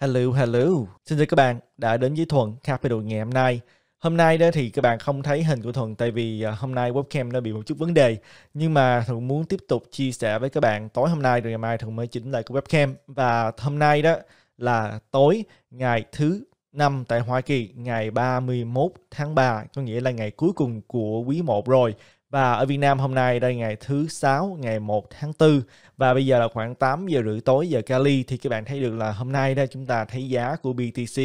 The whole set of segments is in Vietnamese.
Hello, hello. Xin chào các bạn đã đến với Thuận Capital ngày hôm nay. Hôm nay đó thì các bạn không thấy hình của Thuận tại vì à, hôm nay webcam nó bị một chút vấn đề. Nhưng mà Thuận muốn tiếp tục chia sẻ với các bạn tối hôm nay rồi ngày mai Thuận mới chỉnh lại cái webcam. Và hôm nay đó là tối ngày thứ năm tại Hoa Kỳ, ngày 31 tháng 3, có nghĩa là ngày cuối cùng của quý 1 rồi. Và ở Việt Nam hôm nay đây ngày thứ sáu ngày 1 tháng 4 và bây giờ là khoảng 8 giờ rưỡi tối giờ Cali thì các bạn thấy được là hôm nay đây chúng ta thấy giá của BTC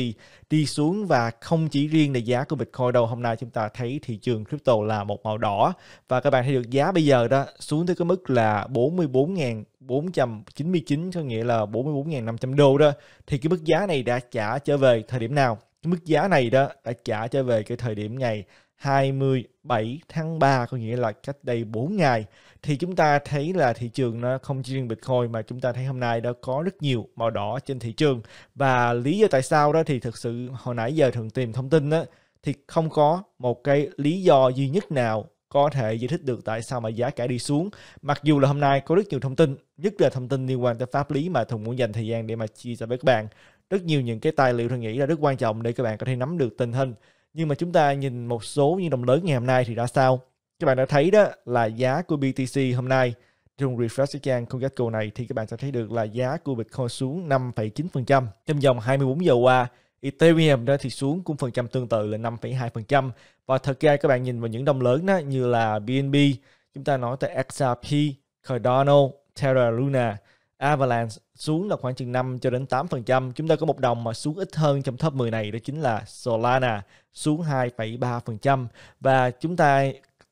đi xuống và không chỉ riêng là giá của Bitcoin đâu hôm nay chúng ta thấy thị trường crypto là một màu đỏ và các bạn thấy được giá bây giờ đó xuống tới cái mức là 44.000 499 có nghĩa là 44.500 đô đó thì cái mức giá này đã trả trở về thời điểm nào cái mức giá này đó đã trả trở về cái thời điểm ngày 27 tháng 3 có nghĩa là cách đây 4 ngày thì chúng ta thấy là thị trường nó không chỉ riêng Bitcoin mà chúng ta thấy hôm nay đã có rất nhiều màu đỏ trên thị trường và lý do tại sao đó thì thực sự hồi nãy giờ thường tìm thông tin đó thì không có một cái lý do duy nhất nào có thể giải thích được tại sao mà giá cả đi xuống mặc dù là hôm nay có rất nhiều thông tin nhất là thông tin liên quan tới pháp lý mà thùng muốn dành thời gian để mà chia sẻ với các bạn rất nhiều những cái tài liệu tôi nghĩ là rất quan trọng để các bạn có thể nắm được tình hình nhưng mà chúng ta nhìn một số những đồng lớn ngày hôm nay thì ra sao các bạn đã thấy đó là giá của BTC hôm nay trong refresh cái trang CoinGecko này thì các bạn sẽ thấy được là giá của Bitcoin xuống 5,9% trong vòng 24 giờ qua Ethereum đó thì xuống cũng phần trăm tương tự là 5,2% và thật ra các bạn nhìn vào những đồng lớn đó như là BNB chúng ta nói tới XRP Cardano Terra Luna Avalanche xuống là khoảng chừng 5 cho đến 8%. Chúng ta có một đồng mà xuống ít hơn trong top 10 này đó chính là Solana xuống 2,3% và chúng ta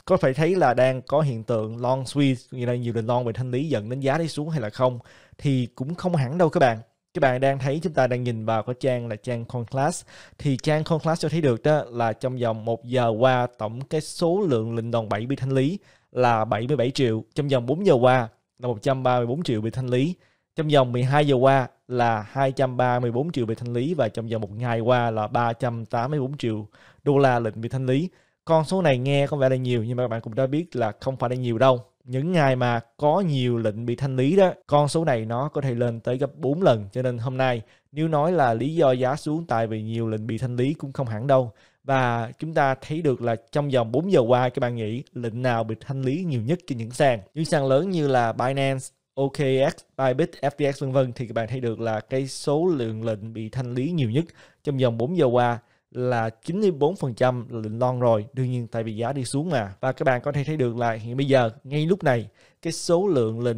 có phải thấy là đang có hiện tượng long squeeze như là nhiều lần long về thanh lý dẫn đến giá đi xuống hay là không thì cũng không hẳn đâu các bạn các bạn đang thấy chúng ta đang nhìn vào cái trang là trang Conclass thì trang Conclass cho thấy được đó là trong vòng một giờ qua tổng cái số lượng lệnh đòn 7 bị thanh lý là 77 triệu trong vòng 4 giờ qua là 134 triệu bị thanh lý. Trong vòng 12 giờ qua là 234 triệu bị thanh lý và trong vòng một ngày qua là 384 triệu đô la lệnh bị thanh lý. Con số này nghe có vẻ là nhiều nhưng mà các bạn cũng đã biết là không phải là nhiều đâu. Những ngày mà có nhiều lệnh bị thanh lý đó, con số này nó có thể lên tới gấp 4 lần. Cho nên hôm nay nếu nói là lý do giá xuống tại vì nhiều lệnh bị thanh lý cũng không hẳn đâu và chúng ta thấy được là trong vòng 4 giờ qua các bạn nghĩ lệnh nào bị thanh lý nhiều nhất trên những sàn những sàn lớn như là Binance OKX, Bybit, FTX vân vân thì các bạn thấy được là cái số lượng lệnh bị thanh lý nhiều nhất trong vòng 4 giờ qua là 94% là lệnh long rồi đương nhiên tại vì giá đi xuống mà và các bạn có thể thấy được là hiện bây giờ ngay lúc này cái số lượng lệnh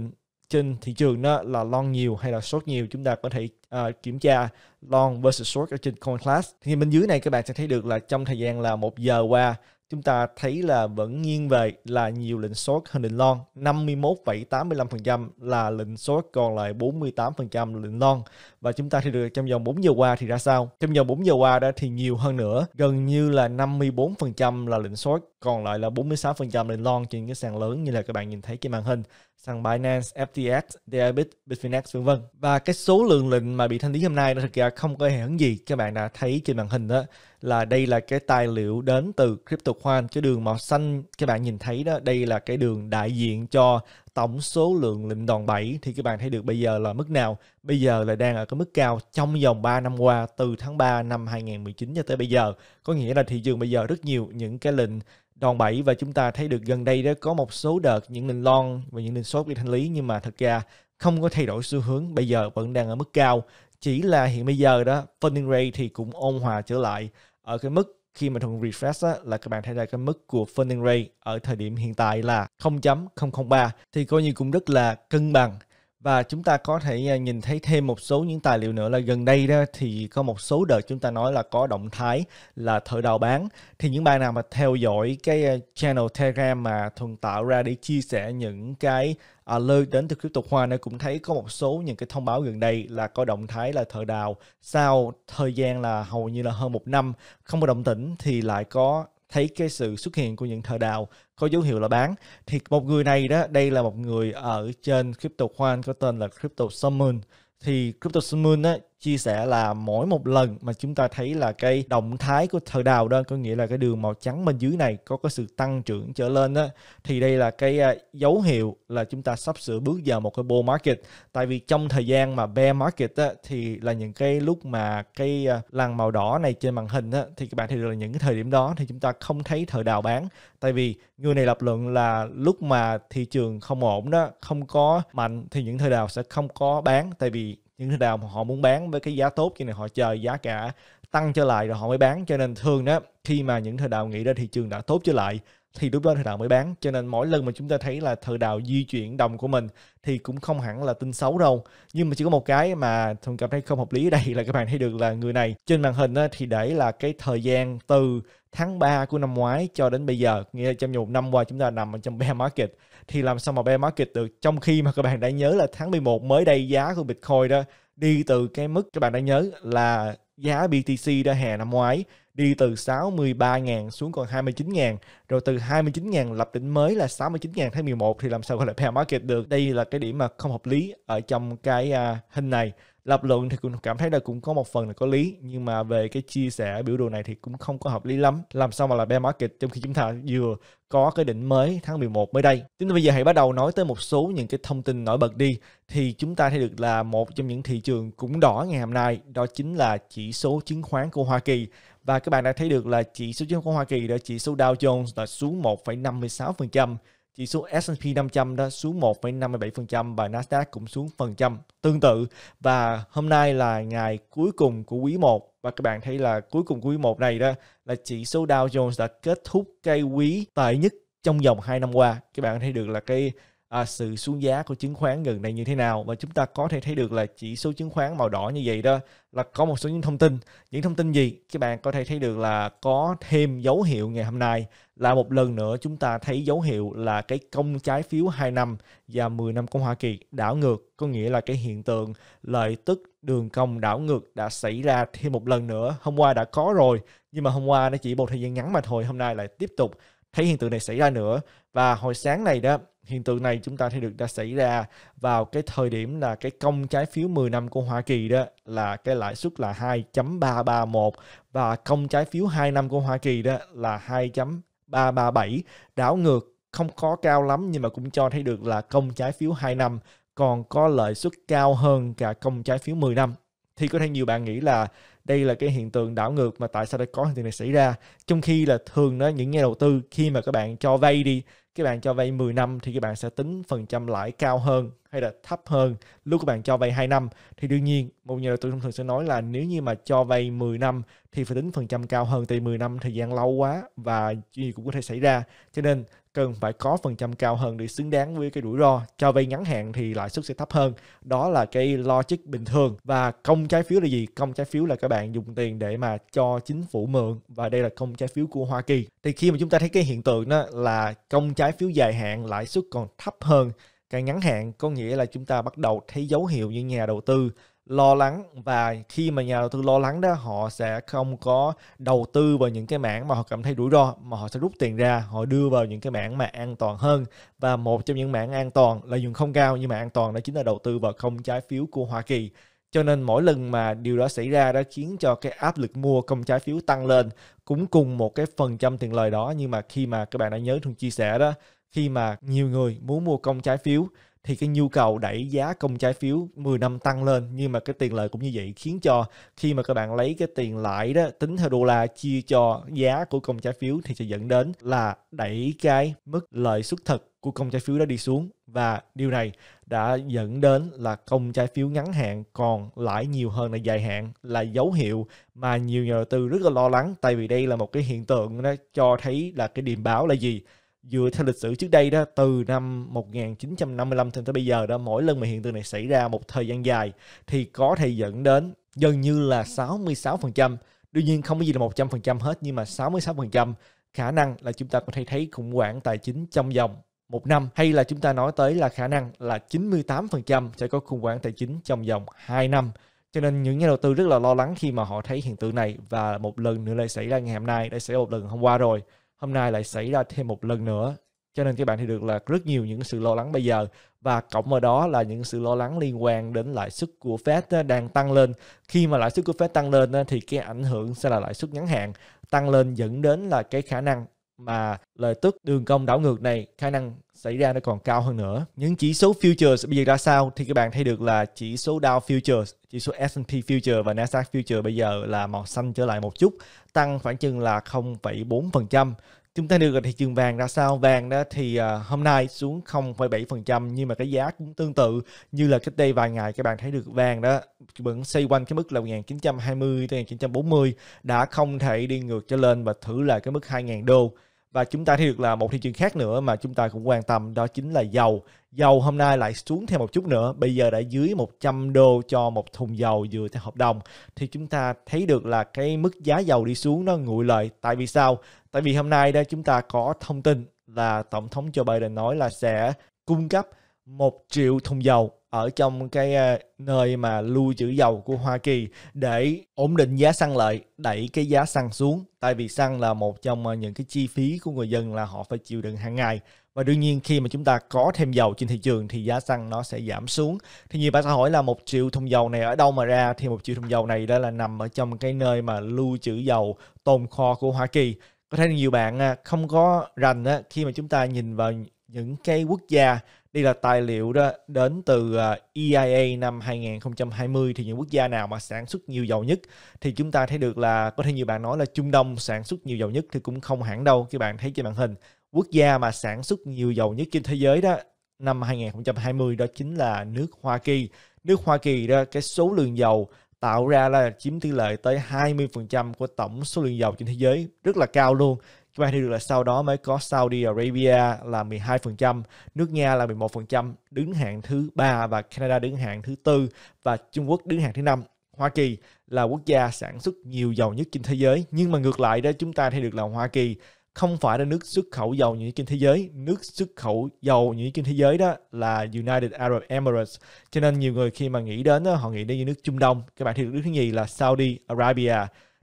trên thị trường đó là long nhiều hay là short nhiều chúng ta có thể uh, kiểm tra long versus short ở trên coin class thì bên dưới này các bạn sẽ thấy được là trong thời gian là một giờ qua chúng ta thấy là vẫn nghiêng về là nhiều lệnh short hơn lệnh long 51,85% là lệnh short còn lại 48% lệnh long và chúng ta thì được trong vòng 4 giờ qua thì ra sao trong vòng 4 giờ qua đó thì nhiều hơn nữa gần như là 54% là lệnh short còn lại là 46% lệnh long trên cái sàn lớn như là các bạn nhìn thấy trên màn hình sàn Binance, FTX, Deribit, Bitfinex vân vân và cái số lượng lệnh mà bị thanh lý hôm nay nó thực ra không có hề hấn gì các bạn đã thấy trên màn hình đó là đây là cái tài liệu đến từ crypto khoan cái đường màu xanh các bạn nhìn thấy đó đây là cái đường đại diện cho tổng số lượng lệnh đòn bẩy thì các bạn thấy được bây giờ là mức nào bây giờ là đang ở cái mức cao trong vòng 3 năm qua từ tháng 3 năm 2019 cho tới bây giờ có nghĩa là thị trường bây giờ rất nhiều những cái lệnh đòn bẩy và chúng ta thấy được gần đây đó có một số đợt những lệnh lon và những lệnh short bị thanh lý nhưng mà thật ra không có thay đổi xu hướng bây giờ vẫn đang ở mức cao chỉ là hiện bây giờ đó funding rate thì cũng ôn hòa trở lại ở cái mức khi mà thuần refresh á, là các bạn thấy ra cái mức của funding rate ở thời điểm hiện tại là 0.003 thì coi như cũng rất là cân bằng và chúng ta có thể à, nhìn thấy thêm một số những tài liệu nữa là gần đây đó thì có một số đợt chúng ta nói là có động thái là thợ đào bán thì những bạn nào mà theo dõi cái à, channel Telegram mà thuần tạo ra để chia sẻ những cái alert đến từ crypto hoa nó cũng thấy có một số những cái thông báo gần đây là có động thái là thợ đào sau thời gian là hầu như là hơn một năm không có động tĩnh thì lại có thấy cái sự xuất hiện của những thợ đào có dấu hiệu là bán thì một người này đó đây là một người ở trên crypto coin có tên là crypto summon thì crypto summon á chia sẻ là mỗi một lần mà chúng ta thấy là cái động thái của thờ đào đó có nghĩa là cái đường màu trắng bên dưới này có cái sự tăng trưởng trở lên đó thì đây là cái à, dấu hiệu là chúng ta sắp sửa bước vào một cái bull market tại vì trong thời gian mà bear market đó, thì là những cái lúc mà cái à, làn màu đỏ này trên màn hình đó, thì các bạn thấy được là những cái thời điểm đó thì chúng ta không thấy thờ đào bán tại vì người này lập luận là lúc mà thị trường không ổn đó không có mạnh thì những thờ đào sẽ không có bán tại vì những khi nào mà họ muốn bán với cái giá tốt như này họ chờ giá cả tăng trở lại rồi họ mới bán cho nên thường đó khi mà những thời đạo nghĩ ra thị trường đã tốt trở lại thì lúc đó thời đạo mới bán cho nên mỗi lần mà chúng ta thấy là thời đạo di chuyển đồng của mình thì cũng không hẳn là tin xấu đâu nhưng mà chỉ có một cái mà thường cảm thấy không hợp lý ở đây là các bạn thấy được là người này trên màn hình thì để là cái thời gian từ tháng 3 của năm ngoái cho đến bây giờ nghĩa là trong nhiều năm qua chúng ta nằm ở trong bear market thì làm sao mà bear market được trong khi mà các bạn đã nhớ là tháng 11 mới đây giá của Bitcoin đó đi từ cái mức các bạn đã nhớ là giá BTC đã hè năm ngoái đi từ 63.000 xuống còn 29.000 rồi từ 29.000 lập đỉnh mới là 69.000 tháng 11 thì làm sao gọi là bear market được đây là cái điểm mà không hợp lý ở trong cái uh, hình này lập luận thì cũng cảm thấy là cũng có một phần là có lý nhưng mà về cái chia sẻ biểu đồ này thì cũng không có hợp lý lắm làm sao mà là bear market trong khi chúng ta vừa có cái đỉnh mới tháng 11 mới đây. Chúng ta bây giờ hãy bắt đầu nói tới một số những cái thông tin nổi bật đi thì chúng ta thấy được là một trong những thị trường cũng đỏ ngày hôm nay đó chính là chỉ số chứng khoán của Hoa Kỳ và các bạn đã thấy được là chỉ số chứng khoán của Hoa Kỳ đã chỉ số Dow Jones là xuống 1,56% chỉ số S&P 500 đã xuống 1,57% và Nasdaq cũng xuống phần trăm tương tự và hôm nay là ngày cuối cùng của quý 1 và các bạn thấy là cuối cùng quý 1 này đó là chỉ số Dow Jones đã kết thúc cái quý tệ nhất trong vòng 2 năm qua. Các bạn thấy được là cái à, sự xuống giá của chứng khoán gần đây như thế nào và chúng ta có thể thấy được là chỉ số chứng khoán màu đỏ như vậy đó là có một số những thông tin những thông tin gì các bạn có thể thấy được là có thêm dấu hiệu ngày hôm nay là một lần nữa chúng ta thấy dấu hiệu là cái công trái phiếu 2 năm và 10 năm của Hoa Kỳ đảo ngược có nghĩa là cái hiện tượng lợi tức đường cong đảo ngược đã xảy ra thêm một lần nữa hôm qua đã có rồi nhưng mà hôm qua nó chỉ một thời gian ngắn mà thôi hôm nay lại tiếp tục thấy hiện tượng này xảy ra nữa và hồi sáng này đó hiện tượng này chúng ta thấy được đã xảy ra vào cái thời điểm là cái công trái phiếu 10 năm của Hoa Kỳ đó là cái lãi suất là 2.331 và công trái phiếu 2 năm của Hoa Kỳ đó là 2.337 đảo ngược không có cao lắm nhưng mà cũng cho thấy được là công trái phiếu 2 năm còn có lợi suất cao hơn cả công trái phiếu 10 năm thì có thể nhiều bạn nghĩ là đây là cái hiện tượng đảo ngược mà tại sao lại có hiện tượng này xảy ra trong khi là thường đó những nhà đầu tư khi mà các bạn cho vay đi các bạn cho vay 10 năm thì các bạn sẽ tính phần trăm lãi cao hơn hay là thấp hơn lúc các bạn cho vay 2 năm thì đương nhiên một nhà đầu tư thông thường sẽ nói là nếu như mà cho vay 10 năm thì phải tính phần trăm cao hơn tại 10 năm thời gian lâu quá và chuyện gì cũng có thể xảy ra cho nên cần phải có phần trăm cao hơn để xứng đáng với cái rủi ro cho vay ngắn hạn thì lãi suất sẽ thấp hơn đó là cái logic bình thường và công trái phiếu là gì công trái phiếu là các bạn dùng tiền để mà cho chính phủ mượn và đây là công trái phiếu của Hoa Kỳ thì khi mà chúng ta thấy cái hiện tượng đó là công trái phiếu dài hạn lãi suất còn thấp hơn càng ngắn hạn có nghĩa là chúng ta bắt đầu thấy dấu hiệu như nhà đầu tư lo lắng và khi mà nhà đầu tư lo lắng đó họ sẽ không có đầu tư vào những cái mảng mà họ cảm thấy rủi ro mà họ sẽ rút tiền ra họ đưa vào những cái mảng mà an toàn hơn và một trong những mảng an toàn lợi nhuận không cao nhưng mà an toàn đó chính là đầu tư vào không trái phiếu của Hoa Kỳ cho nên mỗi lần mà điều đó xảy ra đã khiến cho cái áp lực mua công trái phiếu tăng lên cũng cùng một cái phần trăm tiền lời đó nhưng mà khi mà các bạn đã nhớ thường chia sẻ đó khi mà nhiều người muốn mua công trái phiếu thì cái nhu cầu đẩy giá công trái phiếu 10 năm tăng lên nhưng mà cái tiền lợi cũng như vậy khiến cho khi mà các bạn lấy cái tiền lãi đó tính theo đô la chia cho giá của công trái phiếu thì sẽ dẫn đến là đẩy cái mức lợi suất thực của công trái phiếu đó đi xuống và điều này đã dẫn đến là công trái phiếu ngắn hạn còn lãi nhiều hơn là dài hạn là dấu hiệu mà nhiều nhà đầu tư rất là lo lắng tại vì đây là một cái hiện tượng nó cho thấy là cái điềm báo là gì dựa theo lịch sử trước đây đó từ năm 1955 cho tới bây giờ đó mỗi lần mà hiện tượng này xảy ra một thời gian dài thì có thể dẫn đến gần như là 66%. Đương nhiên không có gì là 100% hết nhưng mà 66% khả năng là chúng ta có thể thấy khủng hoảng tài chính trong vòng một năm hay là chúng ta nói tới là khả năng là 98% sẽ có khủng hoảng tài chính trong vòng 2 năm. Cho nên những nhà đầu tư rất là lo lắng khi mà họ thấy hiện tượng này và một lần nữa lại xảy ra ngày hôm nay, đã xảy ra một lần hôm qua rồi hôm nay lại xảy ra thêm một lần nữa cho nên các bạn thì được là rất nhiều những sự lo lắng bây giờ và cộng vào đó là những sự lo lắng liên quan đến lãi suất của Fed ờ, đang tăng lên khi mà lãi suất của Fed tăng lên ờ, thì cái ảnh hưởng sẽ là lãi suất ngắn hạn tăng lên dẫn đến là cái khả năng mà lời tức đường cong đảo ngược này khả năng xảy ra nó còn cao hơn nữa. Những chỉ số futures bây giờ ra sao thì các bạn thấy được là chỉ số Dow futures, chỉ số S&P future và Nasdaq future bây giờ là màu xanh trở lại một chút, tăng khoảng chừng là 0,4%. Chúng ta được thị trường vàng ra sao? Vàng đó thì à, hôm nay xuống 0,7% nhưng mà cái giá cũng tương tự như là cách đây vài ngày các bạn thấy được vàng đó vẫn xoay quanh cái mức là 1920 tới 1940 đã không thể đi ngược trở lên và thử lại cái mức 2.000 đô và chúng ta thấy được là một thị trường khác nữa mà chúng ta cũng quan tâm đó chính là dầu dầu hôm nay lại xuống thêm một chút nữa bây giờ đã dưới 100 đô cho một thùng dầu dựa theo hợp đồng thì chúng ta thấy được là cái mức giá dầu đi xuống nó nguội lợi tại vì sao tại vì hôm nay đây chúng ta có thông tin là tổng thống Joe Biden nói là sẽ cung cấp một triệu thùng dầu ở trong cái ờ, nơi mà lưu trữ dầu của Hoa Kỳ để ổn định giá xăng lại, đẩy cái giá xăng xuống. Tại vì xăng là một trong ờ, những cái chi phí của người dân là họ phải chịu đựng hàng ngày. Và đương nhiên khi mà chúng ta có thêm dầu trên thị trường thì giá xăng nó sẽ giảm xuống. Thì nhiều bạn sẽ hỏi là một triệu thùng dầu này ở đâu mà ra? Thì một triệu thùng dầu này đó là nằm ở trong cái nơi mà lưu trữ dầu tồn kho của Hoa Kỳ. Có thể nhiều bạn ờ, không có rành khi mà chúng ta nhìn vào những cái quốc gia đây là tài liệu đó đến từ à, EIA năm 2020 thì những quốc gia nào mà sản xuất nhiều dầu nhất thì chúng ta thấy được là có thể nhiều bạn nói là Trung Đông sản xuất nhiều dầu nhất thì cũng không hẳn đâu các bạn thấy trên màn hình. Quốc gia mà sản xuất nhiều dầu nhất trên thế giới đó năm 2020 đó chính là nước Hoa Kỳ. Nước Hoa Kỳ đó cái số lượng dầu tạo ra là chiếm tỷ lệ tới 20% của tổng số lượng dầu trên thế giới rất là cao luôn các bạn thấy được là sau đó mới có Saudi Arabia là 12%, nước Nga là 11%, đứng hạng thứ ba và Canada đứng hạng thứ tư và Trung Quốc đứng hạng thứ năm. Hoa Kỳ là quốc gia sản xuất nhiều dầu nhất trên thế giới, nhưng mà ngược lại đó chúng ta thấy được là Hoa Kỳ không phải là nước xuất khẩu dầu nhiều nhất trên thế giới nước xuất khẩu dầu nhiều nhất trên thế giới đó là United Arab Emirates cho nên nhiều người khi mà nghĩ đến đó, họ nghĩ đến như nước Trung Đông các bạn thấy được nước thứ nhì là Saudi Arabia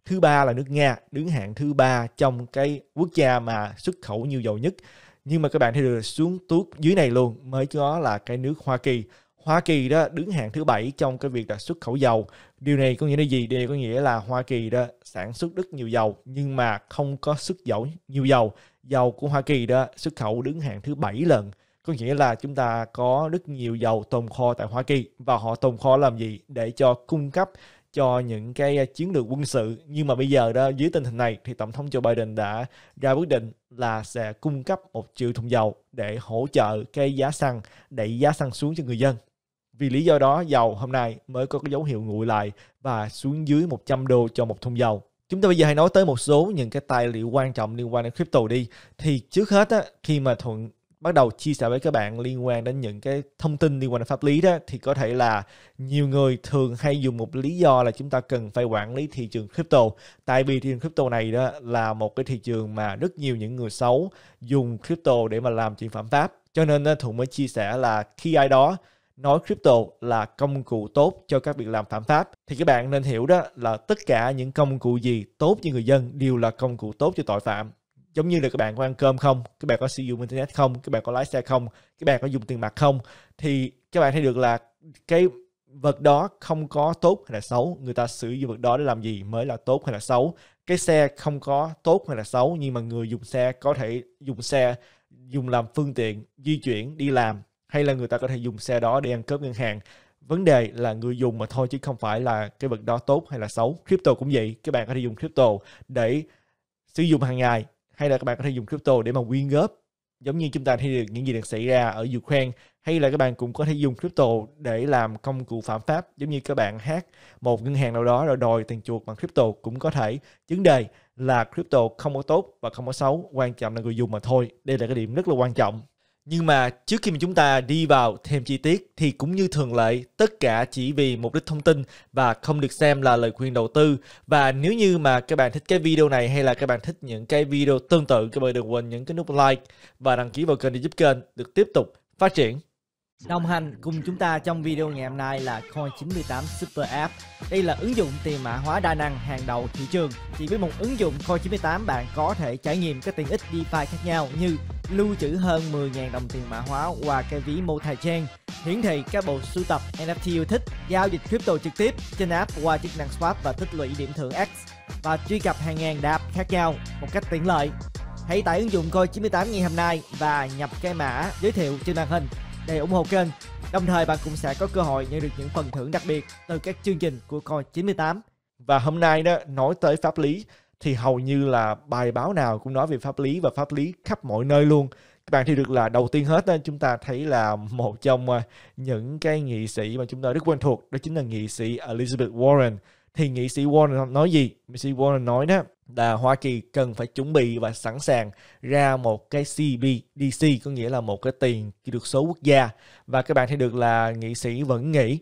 thứ ba là nước Nga đứng hạng thứ ba trong cái quốc gia mà xuất khẩu nhiều dầu nhất nhưng mà các bạn thấy được xuống tuốt dưới này luôn mới có là cái nước Hoa Kỳ Hoa Kỳ đó đứng hạng thứ bảy trong cái việc là xuất khẩu dầu điều này có nghĩa là gì điều này có nghĩa là Hoa Kỳ đó sản xuất rất nhiều dầu nhưng mà không có xuất dầu nhiều dầu dầu của Hoa Kỳ đó xuất khẩu đứng hạng thứ bảy lần có nghĩa là chúng ta có rất nhiều dầu tồn kho tại Hoa Kỳ và họ tồn kho làm gì để cho cung cấp cho những cái chiến lược quân sự nhưng mà bây giờ đó dưới tình hình này thì tổng thống Joe Biden đã ra quyết định là sẽ cung cấp một triệu thùng dầu để hỗ trợ cái giá xăng đẩy giá xăng xuống cho người dân vì lý do đó dầu hôm nay mới có cái dấu hiệu nguội lại và xuống dưới 100 đô cho một thùng dầu Chúng ta bây giờ hãy nói tới một số những cái tài liệu quan trọng liên quan đến crypto đi. Thì trước hết á, khi mà Thuận bắt đầu chia sẻ với các bạn liên quan đến những cái thông tin liên quan đến pháp lý đó thì có thể là nhiều người thường hay dùng một lý do là chúng ta cần phải quản lý thị trường crypto tại vì thị trường crypto này đó là một cái thị trường mà rất nhiều những người xấu dùng crypto để mà làm chuyện phạm pháp cho nên Thuận mới chia sẻ là khi ai đó nói crypto là công cụ tốt cho các việc làm phạm pháp thì các bạn nên hiểu đó là tất cả những công cụ gì tốt cho người dân đều là công cụ tốt cho tội phạm giống như là các bạn có ăn cơm không các bạn có sử dụng internet không các bạn có lái xe không các bạn có dùng tiền mặt không thì các bạn thấy được là cái vật đó không có tốt hay là xấu người ta sử dụng vật đó để làm gì mới là tốt hay là xấu cái xe không có tốt hay là xấu nhưng mà người dùng xe có thể dùng xe dùng làm phương tiện di chuyển đi làm hay là người ta có thể dùng xe đó để ăn cướp ngân hàng vấn đề là người dùng mà thôi chứ không phải là cái vật đó tốt hay là xấu crypto cũng vậy các bạn có thể dùng crypto để sử dụng hàng ngày hay là các bạn có thể dùng crypto để mà quyên góp giống như chúng ta thấy được những gì đang xảy ra ở Ukraine hay là các bạn cũng có thể dùng crypto để làm công cụ phạm pháp giống như các bạn hát một ngân hàng nào đó rồi đòi tiền chuột bằng crypto cũng có thể vấn đề là crypto không có tốt và không có xấu quan trọng là người dùng mà thôi đây là cái điểm rất là quan trọng nhưng mà trước khi mà chúng ta đi vào thêm chi tiết thì cũng như thường lệ, tất cả chỉ vì mục đích thông tin và không được xem là lời khuyên đầu tư. Và nếu như mà các bạn thích cái video này hay là các bạn thích những cái video tương tự, các bạn đừng quên những cái nút like và đăng ký vào kênh để giúp kênh được tiếp tục phát triển. Đồng hành cùng chúng ta trong video ngày hôm nay là Coin 98 Super App. Đây là ứng dụng tiền mã hóa đa năng hàng đầu thị trường. Chỉ với một ứng dụng Coin 98 bạn có thể trải nghiệm các tiện ích DeFi khác nhau như lưu trữ hơn 10.000 đồng tiền mã hóa qua cái ví MotaChain, hiển thị các bộ sưu tập NFT yêu thích, giao dịch crypto trực tiếp trên app qua chức năng swap và tích lũy điểm thưởng X và truy cập hàng ngàn đạp khác nhau một cách tiện lợi. Hãy tải ứng dụng Coi 98 ngày hôm nay và nhập cái mã giới thiệu trên màn hình để ủng hộ kênh. Đồng thời bạn cũng sẽ có cơ hội nhận được những phần thưởng đặc biệt từ các chương trình của Coi 98. Và hôm nay đó nói tới pháp lý thì hầu như là bài báo nào cũng nói về pháp lý và pháp lý khắp mọi nơi luôn các bạn thì được là đầu tiên hết đó, chúng ta thấy là một trong à, những cái nghị sĩ mà chúng ta rất quen thuộc đó chính là nghị sĩ Elizabeth Warren thì nghị sĩ Warren nói gì? Nghị sĩ Warren nói đó là Hoa Kỳ cần phải chuẩn bị và sẵn sàng ra một cái CBDC có nghĩa là một cái tiền được số quốc gia và các bạn thấy được là nghị sĩ vẫn nghĩ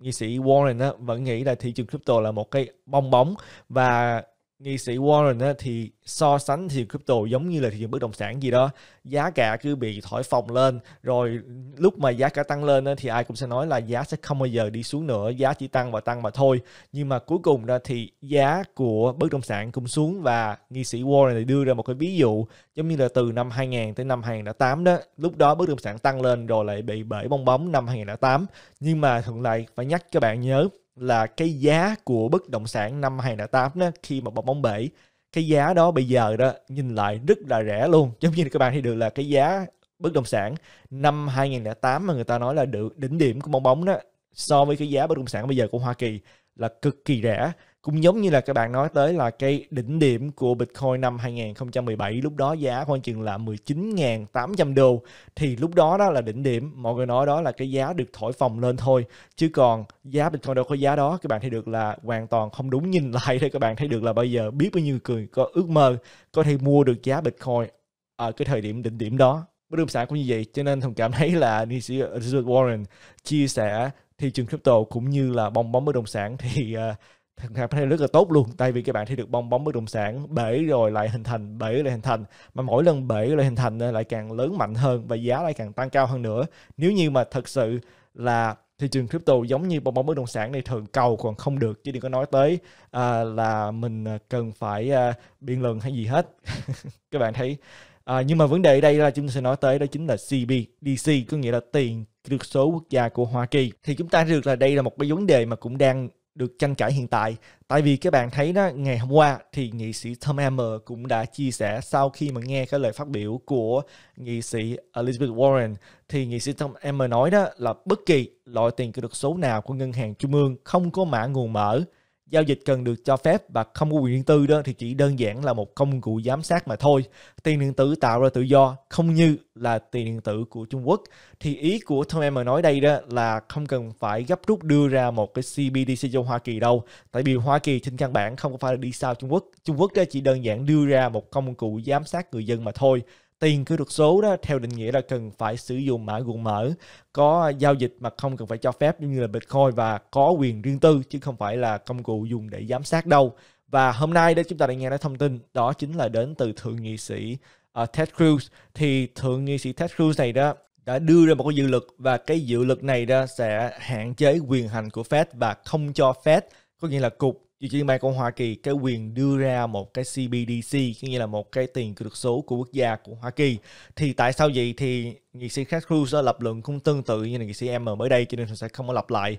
nghị sĩ Warren đó vẫn nghĩ là thị trường crypto là một cái bong bóng và Nghị sĩ Warren á, thì so sánh thì crypto giống như là thị trường bất động sản gì đó giá cả cứ bị thổi phồng lên rồi lúc mà giá cả tăng lên á, thì ai cũng sẽ nói là giá sẽ không bao giờ đi xuống nữa giá chỉ tăng và tăng mà thôi nhưng mà cuối cùng ra thì giá của bất động sản cũng xuống và nghị sĩ Warren thì đưa ra một cái ví dụ giống như là từ năm 2000 tới năm 2008 đó lúc đó bất động sản tăng lên rồi lại bị bể bong bóng năm 2008 nhưng mà thường lại phải nhắc các bạn nhớ là cái giá của bất động sản năm 2008 đó khi mà bong bóng bể cái giá đó bây giờ đó nhìn lại rất là rẻ luôn giống như các bạn thấy được là cái giá bất động sản năm 2008 mà người ta nói là được đỉnh điểm của bong bóng đó so với cái giá bất động sản bây giờ của Hoa Kỳ là cực kỳ rẻ cũng giống như là các bạn nói tới là cái đỉnh điểm của Bitcoin năm 2017 lúc đó giá khoảng chừng là 19.800 đô thì lúc đó đó là đỉnh điểm mọi người nói đó là cái giá được thổi phồng lên thôi chứ còn giá Bitcoin đâu có giá đó các bạn thấy được là hoàn toàn không đúng nhìn lại thì các bạn thấy được là bây giờ biết bao nhiêu người có ước mơ có thể mua được giá Bitcoin ở cái thời điểm đỉnh điểm đó bất động sản cũng như vậy cho nên thông cảm thấy là Elizabeth Warren chia sẻ thị trường crypto cũng như là bong bóng bất động sản thì uh, thật ra rất là tốt luôn tại vì các bạn thấy được bong bóng bất động sản bể rồi lại hình thành bể lại hình thành mà mỗi lần bể lại hình thành ờ, lại càng lớn mạnh hơn và giá lại càng tăng cao hơn nữa nếu như mà thật sự là thị trường crypto giống như bong bóng bất động sản này thường cầu còn không được chứ đừng có nói tới à, là mình ờ, cần phải à, biên luận hay gì hết các bạn thấy à, nhưng mà vấn đề ở đây là chúng ta sẽ nói tới đó chính là CBDC có nghĩa là tiền được số quốc gia của Hoa Kỳ thì chúng ta được là đây là một cái vấn đề mà cũng đang được tranh cãi hiện tại tại vì các bạn thấy đó ngày hôm qua thì nghị sĩ Tom Emmer cũng đã chia sẻ sau khi mà nghe cái lời phát biểu của nghị sĩ Elizabeth Warren thì nghị sĩ Tom Emmer nói đó là bất kỳ loại tiền kỹ thuật số nào của ngân hàng trung ương không có mã nguồn mở giao dịch cần được cho phép và không có quyền riêng tư đó thì chỉ đơn giản là một công cụ giám sát mà thôi. Tiền điện tử tạo ra tự do không như là tiền điện tử của Trung Quốc. Thì ý của Tom Emmer nói đây đó là không cần phải gấp rút đưa ra một cái CBDC cho Hoa Kỳ đâu. Tại vì Hoa Kỳ trên căn bản không phải là đi sau Trung Quốc. Trung Quốc đó chỉ đơn giản đưa ra một công cụ giám sát người dân mà thôi tiền cứ được số đó theo định nghĩa là cần phải sử dụng mã nguồn mở có giao dịch mà không cần phải cho phép giống như là Bitcoin và có quyền riêng tư chứ không phải là công cụ dùng để giám sát đâu. Và hôm nay đó chúng ta đã nghe đến thông tin đó chính là đến từ thượng nghị sĩ uh, Ted Cruz thì thượng nghị sĩ Ted Cruz này đó đã đưa ra một cái dự luật và cái dự luật này đó sẽ hạn chế quyền hành của Fed và không cho Fed có nghĩa là cục Dự kiến bang của Hoa Kỳ cái quyền đưa ra một cái CBDC, có nghĩa là một cái tiền kỹ thuật số của quốc gia của Hoa Kỳ. Thì tại sao vậy? Thì nghị sĩ Ted Cruz đã lập luận cũng tương tự như là nghị sĩ M mới đây cho nên sẽ không có lặp lại.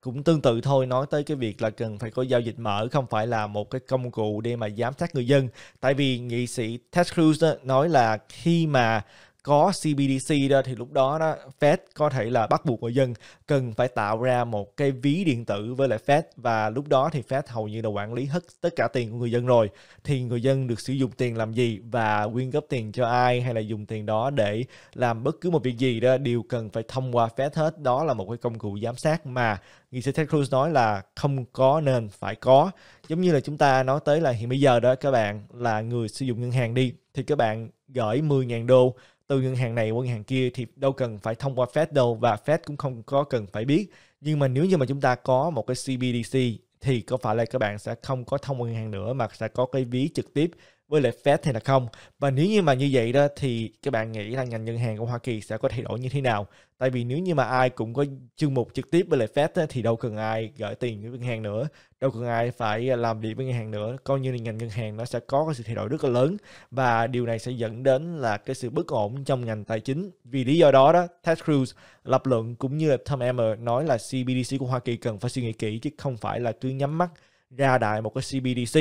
Cũng tương tự thôi nói tới cái việc là cần phải có giao dịch mở không phải là một cái công cụ để mà giám sát người dân. Tại vì nghị sĩ Ted Cruz nói là khi mà có CBDC đó thì lúc đó đó Fed có thể là bắt buộc người dân cần phải tạo ra một cái ví điện tử với lại Fed và lúc đó thì Fed hầu như là quản lý hết tất cả tiền của người dân rồi thì người dân được sử dụng tiền làm gì và quyên góp tiền cho ai hay là dùng tiền đó để làm bất cứ một việc gì đó đều cần phải thông qua Fed hết đó là một cái công cụ giám sát mà nghị sĩ Ted Cruz nói là không có nên phải có giống như là chúng ta nói tới là hiện bây giờ đó các bạn là người sử dụng ngân hàng đi thì các bạn gửi 10.000 đô từ ngân hàng này qua ngân hàng kia thì đâu cần phải thông qua Fed đâu và Fed cũng không có cần phải biết nhưng mà nếu như mà chúng ta có một cái CBDC thì có phải là các bạn sẽ không có thông qua ngân hàng nữa mà sẽ có cái ví trực tiếp với lệ Fed hay là không và nếu như mà như vậy đó thì các bạn nghĩ là ngành ngân hàng của Hoa Kỳ sẽ có thay đổi như thế nào tại vì nếu như mà ai cũng có chương mục trực tiếp với lệ Fed đó, thì đâu cần ai gửi tiền với ngân hàng nữa đâu cần ai phải làm việc với ngân hàng nữa coi như là ngành ngân hàng nó sẽ có cái sự thay đổi rất là lớn và điều này sẽ dẫn đến là cái sự bất ổn trong ngành tài chính vì lý do đó đó Ted Cruz lập luận cũng như là Tom Emmer nói là CBDC của Hoa Kỳ cần phải suy nghĩ kỹ chứ không phải là cứ nhắm mắt ra đại một cái CBDC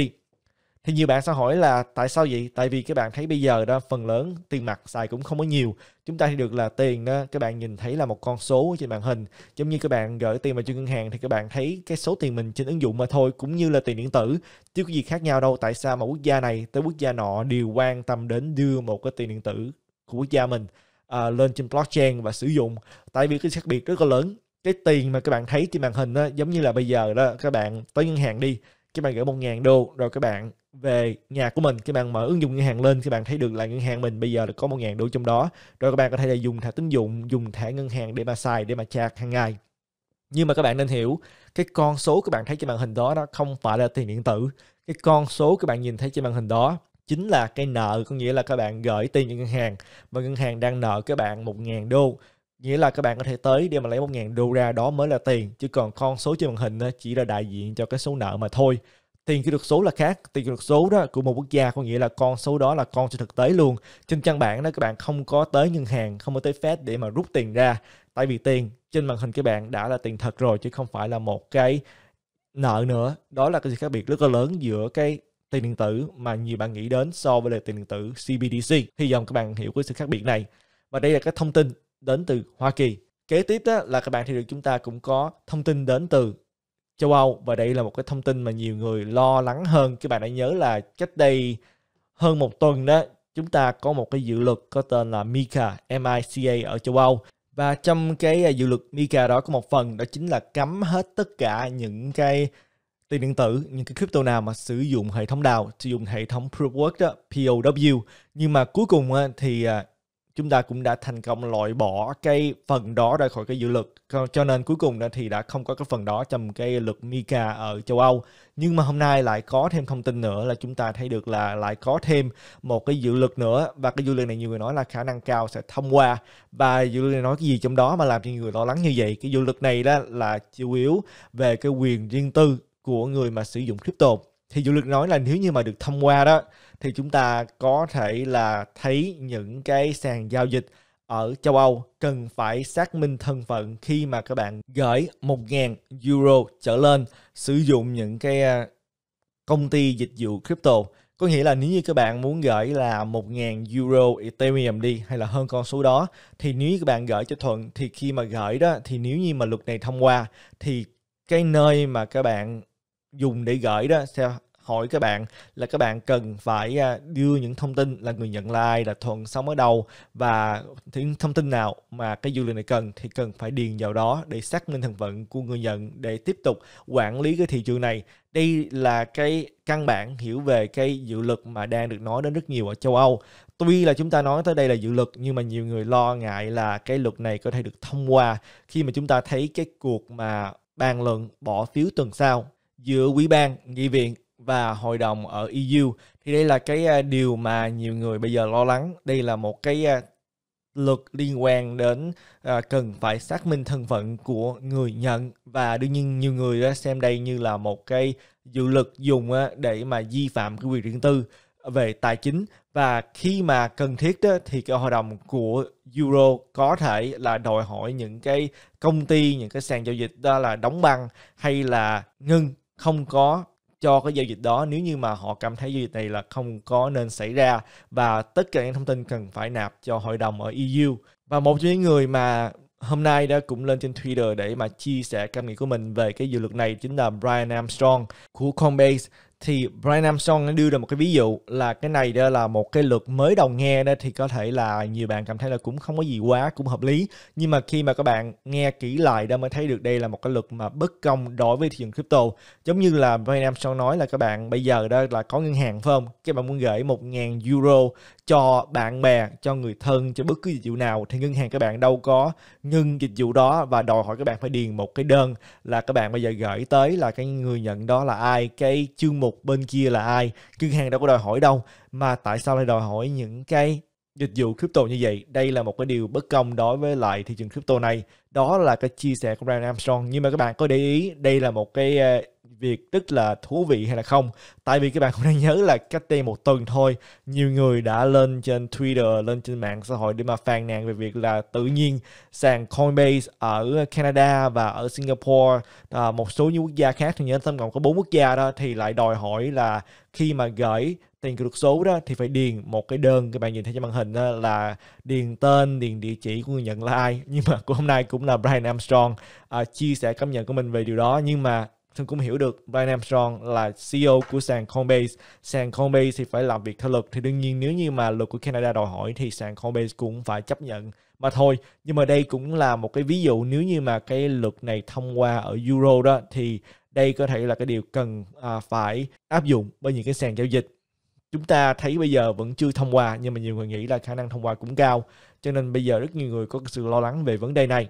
thì nhiều bạn sẽ hỏi là tại sao vậy tại vì các bạn thấy bây giờ đó phần lớn tiền mặt xài cũng không có nhiều chúng ta thì được là tiền đó các bạn nhìn thấy là một con số trên màn hình giống như các bạn gửi tiền vào cho ngân hàng thì các bạn thấy cái số tiền mình trên ứng dụng mà thôi cũng như là tiền điện tử chứ có gì khác nhau đâu tại sao mà quốc gia này tới quốc gia nọ đều quan tâm đến đưa một cái tiền điện tử của quốc gia mình à, lên trên blockchain và sử dụng tại vì cái khác biệt rất là lớn cái tiền mà các bạn thấy trên màn hình đó, giống như là bây giờ đó các bạn tới ngân hàng đi các bạn gửi một ngàn đô rồi các bạn về nhà của mình các bạn mở ứng dụng ngân hàng lên các bạn thấy được là ngân hàng mình bây giờ là có 1.000 đô trong đó rồi các bạn có thể là dùng thẻ tín dụng dùng thẻ ngân hàng để mà xài để mà chạc hàng ngày nhưng mà các bạn nên hiểu cái con số các bạn thấy trên màn hình đó nó không phải là tiền điện tử cái con số các bạn nhìn thấy trên màn hình đó chính là cái nợ có nghĩa là các bạn gửi tiền cho ngân hàng và ngân hàng đang nợ các bạn 1.000 đô nghĩa là các bạn có thể tới để mà lấy 1.000 đô ra đó mới là tiền chứ còn con số trên màn hình chỉ là đại diện cho cái số nợ mà thôi tiền kỹ thuật số là khác tiền kỹ thuật số đó của một quốc gia có nghĩa là con số đó là con trên thực tế luôn trên trang bản đó các bạn không có tới ngân hàng không có tới fed để mà rút tiền ra tại vì tiền trên màn hình các bạn đã là tiền thật rồi chứ không phải là một cái nợ nữa đó là cái sự khác biệt rất là lớn giữa cái tiền điện tử mà nhiều bạn nghĩ đến so với lại tiền điện tử CBDC hy vọng các bạn hiểu cái sự khác biệt này và đây là cái thông tin đến từ Hoa Kỳ kế tiếp đó là các bạn thì được chúng ta cũng có thông tin đến từ châu Âu và đây là một cái thông tin mà nhiều người lo lắng hơn. Các bạn đã nhớ là cách đây hơn một tuần đó chúng ta có một cái dự luật có tên là MiCA, MICA ở châu Âu và trong cái à, dự luật MiCA đó có một phần đó chính là cấm hết tất cả những cái tiền điện tử, những cái crypto nào mà sử dụng hệ thống đào, sử dụng hệ thống Proof Work đó, POW. Nhưng mà cuối cùng thì à, chúng ta cũng đã thành công loại bỏ cái phần đó ra khỏi cái dự luật cho nên cuối cùng thì đã không có cái phần đó trong cái luật Mika ở châu Âu nhưng mà hôm nay lại có thêm thông tin nữa là chúng ta thấy được là lại có thêm một cái dự luật nữa và cái dự luật này nhiều người nói là khả năng cao sẽ thông qua và dự luật này nói cái gì trong đó mà làm cho người lo lắng như vậy cái dự luật này đó là chủ yếu về cái quyền riêng tư của người mà sử dụng crypto thì dự luật nói là nếu như mà được thông qua đó thì chúng ta có thể là thấy những cái sàn giao dịch ở châu Âu cần phải xác minh thân phận khi mà các bạn gửi 1.000 euro trở lên sử dụng những cái à, công ty dịch vụ crypto. Có nghĩa là nếu như các bạn muốn gửi là 1.000 euro Ethereum đi hay là hơn con số đó thì nếu như các bạn gửi cho Thuận thì khi mà gửi đó thì nếu như mà luật này thông qua thì cái nơi mà các bạn dùng để gửi đó sẽ hỏi các bạn là các bạn cần phải à, đưa những thông tin là người nhận like là thuần sống ở đâu và những thông tin nào mà cái dữ liệu này cần thì cần phải điền vào đó để xác minh thân phận của người nhận để tiếp tục quản lý cái thị trường này đây là cái căn bản hiểu về cái dự luật mà đang được nói đến rất nhiều ở châu Âu tuy là chúng ta nói tới đây là dự luật nhưng mà nhiều người lo ngại là cái luật này có thể được thông qua khi mà chúng ta thấy cái cuộc mà bàn luận bỏ phiếu tuần sau giữa ủy ban, nghị viện và hội đồng ở EU thì đây là cái à, điều mà nhiều người bây giờ lo lắng. Đây là một cái à, luật liên quan đến à, cần phải xác minh thân phận của người nhận và đương nhiên nhiều người xem đây như là một cái dự luật dùng để mà vi phạm cái quyền riêng tư về tài chính và khi mà cần thiết đó, thì cái hội đồng của euro có thể là đòi hỏi những cái công ty những cái sàn giao dịch đó là đóng băng hay là ngưng không có cho cái giao dịch đó nếu như mà họ cảm thấy giao dịch này là không có nên xảy ra và tất cả những thông tin cần phải nạp cho hội đồng ở EU và một trong những người mà hôm nay đã cũng lên trên Twitter để mà chia sẻ cảm nghĩ của mình về cái dự luật này chính là Brian Armstrong của Coinbase thì Brian Armstrong đưa ra một cái ví dụ là cái này đó là một cái luật mới đầu nghe đó thì có thể là nhiều bạn cảm thấy là cũng không có gì quá cũng hợp lý nhưng mà khi mà các bạn nghe kỹ lại đó mới thấy được đây là một cái luật mà bất công đối với thị trường crypto giống như là Brian Armstrong nói là các bạn bây giờ đó là có ngân hàng phải không các bạn muốn gửi 1.000 euro cho bạn bè, cho người thân, cho bất cứ dịch vụ nào thì ngân hàng các bạn đâu có ngưng dịch vụ đó và đòi hỏi các bạn phải điền một cái đơn là các bạn bây giờ gửi tới là cái người nhận đó là ai, cái chương mục bên kia là ai. Ngân hàng đâu có đòi hỏi đâu mà tại sao lại đòi hỏi những cái dịch vụ crypto như vậy đây là một cái điều bất công đối với lại thị trường crypto này đó là cái chia sẻ của Brian Armstrong nhưng mà các bạn có để ý đây là một cái ờ, việc tức là thú vị hay là không tại vì các bạn cũng đang nhớ là cách đây một tuần thôi nhiều người đã lên trên Twitter lên trên mạng xã hội để mà phàn nàn về việc là tự nhiên sàn Coinbase ở Canada và ở Singapore à, một số những quốc gia khác thì nhớ tâm cộng có bốn quốc gia đó thì lại đòi hỏi là khi mà gửi tiền kỹ thuật số đó thì phải điền một cái đơn các bạn nhìn thấy trên màn hình đó là điền tên điền địa chỉ của người nhận là ai nhưng mà của hôm nay cũng là Brian Armstrong à, chia sẻ cảm nhận của mình về điều đó nhưng mà Thương cũng hiểu được Brian Armstrong là CEO của sàn Coinbase. Sàn Coinbase thì phải làm việc theo luật. Thì đương nhiên nếu như mà luật của Canada đòi hỏi thì sàn Coinbase cũng phải chấp nhận mà thôi. Nhưng mà đây cũng là một cái ví dụ nếu như mà cái luật này thông qua ở Euro đó thì đây có thể là cái điều cần à, phải áp dụng bởi những cái sàn giao dịch chúng ta thấy bây giờ vẫn chưa thông qua nhưng mà nhiều người nghĩ là khả năng thông qua cũng cao cho nên bây giờ rất nhiều người có sự lo lắng về vấn đề này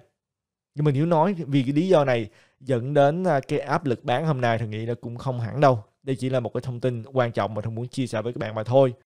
nhưng mình hiểu nói vì cái lý do này dẫn đến à, cái áp lực bán hôm nay thì nghĩ là cũng không hẳn đâu đây chỉ là một cái thông tin quan trọng mà thông muốn chia sẻ với các bạn mà thôi